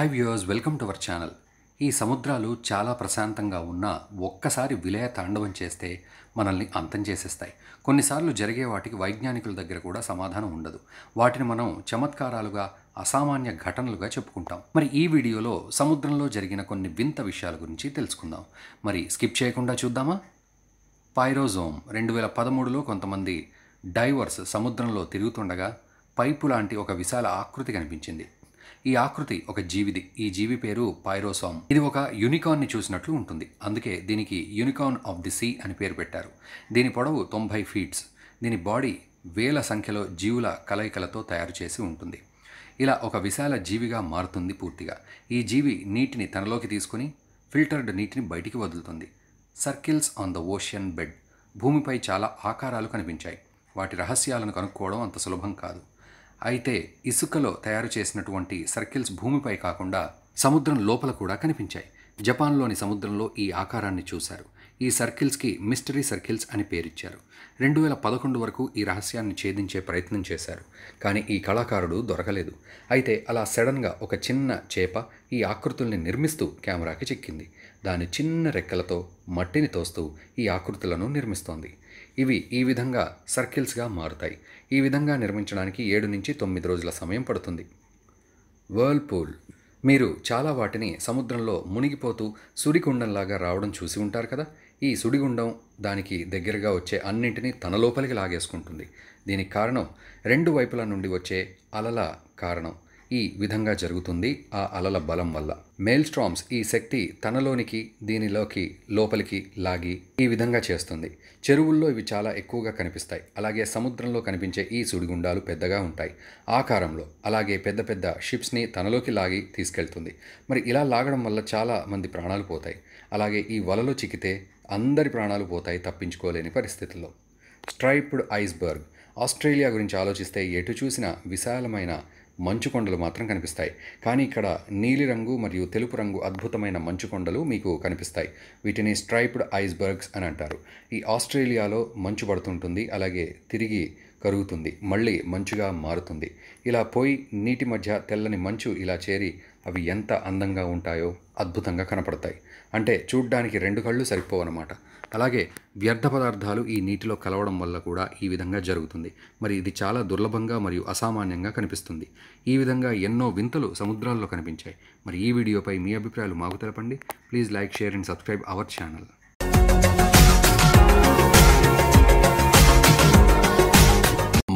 hi viewers welcome to our channel ఈ సముద్రాలు చాలా ప్రశాంతంగా ఉన్నా ఒక్కసారి విలయ తాండవం చేస్తే మనల్ని అంతం చేసేస్తాయి కొన్నిసార్లు జరిగే వాటికి వైజ్ఞానికుల దగ్గర కూడా సమాధానం ఉండదు వాటిని మనం చమత్కారాలుగా అసామాన్య ఘటనలుగా చెప్పుకుంటాం మరి ఈ వీడియోలో సముద్రంలో జరిగిన కొన్ని వింత విషయాల గురించి తెలుసుకుందాం మరి స్కిప్ చేయకుండా చూద్దామా పైరోజోమ్ రెండు వేల పదమూడులో కొంతమంది డైవర్స్ సముద్రంలో తిరుగుతుండగా పైపు లాంటి ఒక విశాల ఆకృతి కనిపించింది ఈ ఆకృతి ఒక జీవిది ఈ జీవి పేరు పైరోసోమ్ ఇది ఒక యూనికార్న్ని చూసినట్లు ఉంటుంది అందుకే దీనికి యూనికాన్ ఆఫ్ ది సీ అని పేరు పెట్టారు దీని పొడవు తొంభై ఫీట్స్ దీని బాడీ వేల సంఖ్యలో జీవుల కలయికలతో తయారు చేసి ఉంటుంది ఇలా ఒక విశాల జీవిగా మారుతుంది పూర్తిగా ఈ జీవి నీటిని తనలోకి తీసుకుని ఫిల్టర్డ్ నీటిని బయటికి వదులుతుంది circles on the ocean bed భూమిపై చాలా ఆకారాలు కనిపించాయి వాటి రహస్యాలను కనుక్కోవడం అంత సులభం కాదు అయితే ఇసుకలో తయారు చేసినటువంటి సర్కిల్స్ భూమిపై కాకుండా సముద్రం లోపల కూడా కనిపించాయి జపాన్లోని సముద్రంలో ఈ ఆకారాన్ని చూశారు ఈ సర్కిల్స్కి మిస్టరీ సర్కిల్స్ అని పేరిచ్చారు రెండు వేల పదకొండు వరకు ఈ రహస్యాన్ని ఛేదించే ప్రయత్నం చేశారు కానీ ఈ కళాకారుడు దొరకలేదు అయితే అలా సడన్గా ఒక చిన్న చేప ఈ ఆకృతుల్ని నిర్మిస్తూ కెమెరాకి చిక్కింది దాని చిన్న రెక్కలతో మట్టిని తోస్తూ ఈ ఆకృతులను నిర్మిస్తోంది ఇవి ఈ విధంగా సర్కిల్స్గా మారుతాయి ఈ విధంగా నిర్మించడానికి ఏడు నుంచి తొమ్మిది రోజుల సమయం పడుతుంది వర్ల్పూల్ మీరు చాలా వాటిని సముద్రంలో మునిగిపోతూ సుడిగుండంలాగా రావడం చూసి ఉంటారు కదా ఈ సుడిగుండం దానికి దగ్గరగా వచ్చే అన్నింటినీ తన లోపలికి లాగేసుకుంటుంది దీనికి కారణం రెండు వైపుల నుండి వచ్చే అలల కారణం ఈ విధంగా జరుగుతుంది ఆ అలల బలం వల్ల మేల్ స్ట్రామ్స్ ఈ శక్తి తనలోనికి దీనిలోకి లోపలికి లాగి ఈ విధంగా చేస్తుంది చెరువుల్లో ఇవి చాలా ఎక్కువగా కనిపిస్తాయి అలాగే సముద్రంలో కనిపించే ఈ సుడిగుండాలు పెద్దగా ఉంటాయి ఆకారంలో అలాగే పెద్ద పెద్ద షిప్స్ని తనలోకి లాగి తీసుకెళ్తుంది మరి ఇలా లాగడం వల్ల చాలా మంది ప్రాణాలు పోతాయి అలాగే ఈ వలలో చిక్కితే అందరి ప్రాణాలు పోతాయి తప్పించుకోలేని పరిస్థితుల్లో స్ట్రైప్డ్ ఐస్బర్గ్ ఆస్ట్రేలియా గురించి ఆలోచిస్తే ఎటు చూసినా విశాలమైన మంచు కొండలు మాత్రం కనిపిస్తాయి కానీ ఇక్కడ నీలిరంగు మరియు తెలుపు రంగు అద్భుతమైన మంచు కొండలు మీకు కనిపిస్తాయి వీటిని స్ట్రైప్డ్ ఐస్బర్గ్స్ అని అంటారు ఈ ఆస్ట్రేలియాలో మంచు పడుతుంటుంది అలాగే తిరిగి కరుగుతుంది మళ్ళీ మంచుగా మారుతుంది ఇలా పోయి నీటి మధ్య తెల్లని మంచు ఇలా చేరి అవి ఎంత అందంగా ఉంటాయో అద్భుతంగా కనపడతాయి అంటే చూడ్డానికి రెండు కళ్ళు సరిపోవన్నమాట అలాగే వ్యర్థ పదార్థాలు ఈ నీటిలో కలవడం వల్ల కూడా ఈ విధంగా జరుగుతుంది మరి ఇది చాలా దుర్లభంగా మరియు అసామాన్యంగా కనిపిస్తుంది ఈ విధంగా ఎన్నో వింతలు సముద్రాల్లో కనిపించాయి మరి ఈ వీడియోపై మీ అభిప్రాయాలు మాకు తెలపండి please like share and subscribe our channel